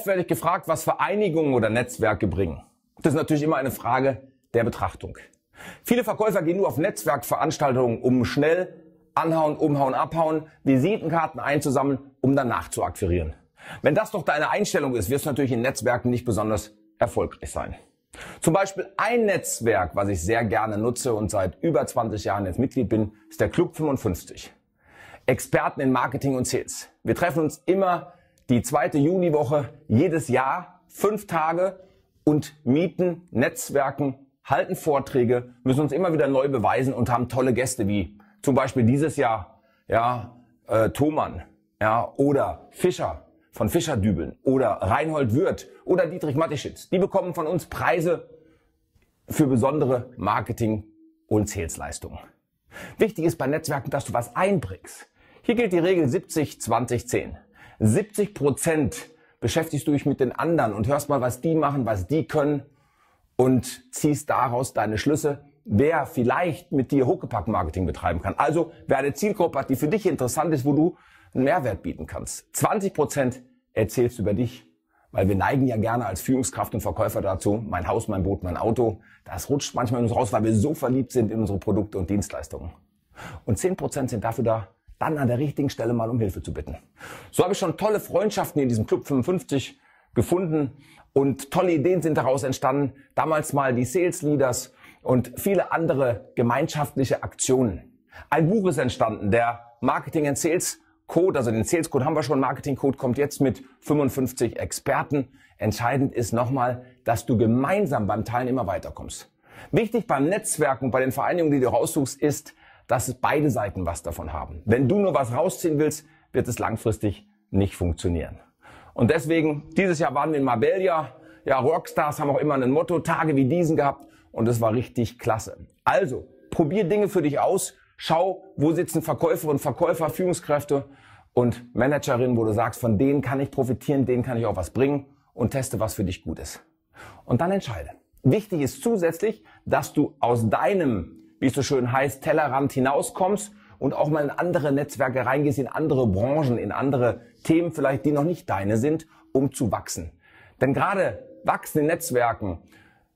Oft werde ich gefragt, was Vereinigungen oder Netzwerke bringen. Das ist natürlich immer eine Frage der Betrachtung. Viele Verkäufer gehen nur auf Netzwerkveranstaltungen, um schnell anhauen, umhauen, abhauen, Visitenkarten einzusammeln, um danach zu akquirieren. Wenn das doch deine Einstellung ist, wirst du natürlich in Netzwerken nicht besonders erfolgreich sein. Zum Beispiel ein Netzwerk, was ich sehr gerne nutze und seit über 20 Jahren jetzt Mitglied bin, ist der Club 55. Experten in Marketing und Sales. Wir treffen uns immer die zweite Juniwoche jedes Jahr, fünf Tage und mieten, Netzwerken, halten Vorträge, müssen uns immer wieder neu beweisen und haben tolle Gäste wie zum Beispiel dieses Jahr, ja, äh, Thomann, ja, oder Fischer von Fischerdübeln oder Reinhold Würth oder Dietrich Matteschitz. Die bekommen von uns Preise für besondere Marketing- und Salesleistungen. Wichtig ist bei Netzwerken, dass du was einbringst. Hier gilt die Regel 70-20-10. 70 Prozent beschäftigst du dich mit den anderen und hörst mal, was die machen, was die können und ziehst daraus deine Schlüsse, wer vielleicht mit dir Huckepack-Marketing betreiben kann. Also wer eine Zielgruppe hat, die für dich interessant ist, wo du einen Mehrwert bieten kannst. 20 Prozent erzählst über dich, weil wir neigen ja gerne als Führungskraft und Verkäufer dazu, mein Haus, mein Boot, mein Auto. Das rutscht manchmal in uns raus, weil wir so verliebt sind in unsere Produkte und Dienstleistungen. Und 10 Prozent sind dafür da, dann an der richtigen Stelle mal um Hilfe zu bitten. So habe ich schon tolle Freundschaften in diesem Club 55 gefunden und tolle Ideen sind daraus entstanden. Damals mal die Sales Leaders und viele andere gemeinschaftliche Aktionen. Ein Buch ist entstanden, der Marketing and Sales Code, also den Sales Code haben wir schon, Marketing Code kommt jetzt mit 55 Experten. Entscheidend ist nochmal, dass du gemeinsam beim Teilen immer weiterkommst. Wichtig beim Netzwerken, bei den Vereinigungen, die du raussuchst, ist, dass beide Seiten was davon haben. Wenn du nur was rausziehen willst, wird es langfristig nicht funktionieren. Und deswegen, dieses Jahr waren wir in Marbella. Ja, Rockstars haben auch immer ein Motto, Tage wie diesen gehabt. Und es war richtig klasse. Also, probier Dinge für dich aus. Schau, wo sitzen Verkäuferinnen, Verkäufer, Führungskräfte und Managerinnen, wo du sagst, von denen kann ich profitieren, denen kann ich auch was bringen und teste, was für dich gut ist. Und dann entscheide. Wichtig ist zusätzlich, dass du aus deinem wie es so schön heißt, Tellerrand hinauskommst und auch mal in andere Netzwerke reingehst, in andere Branchen, in andere Themen vielleicht, die noch nicht deine sind, um zu wachsen. Denn gerade wachsende Netzwerken,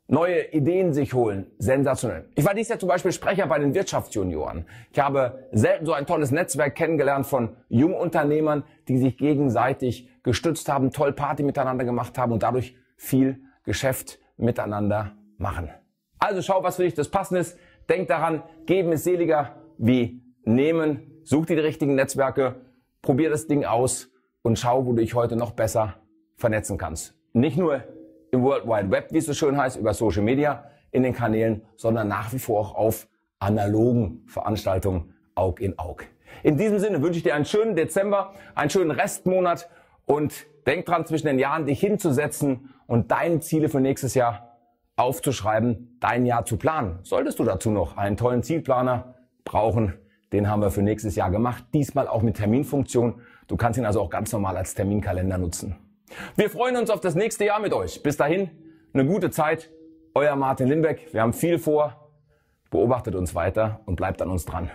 neue Ideen sich holen, sensationell. Ich war dies Jahr zum Beispiel Sprecher bei den Wirtschaftsjunioren. Ich habe selten so ein tolles Netzwerk kennengelernt von Jungunternehmern, die sich gegenseitig gestützt haben, toll Party miteinander gemacht haben und dadurch viel Geschäft miteinander machen. Also schau, was für dich das Passende ist. Denk daran, geben ist seliger wie nehmen. Such dir die richtigen Netzwerke, probier das Ding aus und schau, wo du dich heute noch besser vernetzen kannst. Nicht nur im World Wide Web, wie es so schön heißt, über Social Media in den Kanälen, sondern nach wie vor auch auf analogen Veranstaltungen Aug in Aug. In diesem Sinne wünsche ich dir einen schönen Dezember, einen schönen Restmonat und denk dran, zwischen den Jahren dich hinzusetzen und deine Ziele für nächstes Jahr aufzuschreiben, dein Jahr zu planen. Solltest du dazu noch einen tollen Zielplaner brauchen, den haben wir für nächstes Jahr gemacht, diesmal auch mit Terminfunktion. Du kannst ihn also auch ganz normal als Terminkalender nutzen. Wir freuen uns auf das nächste Jahr mit euch. Bis dahin, eine gute Zeit. Euer Martin Lindbeck. Wir haben viel vor. Beobachtet uns weiter und bleibt an uns dran.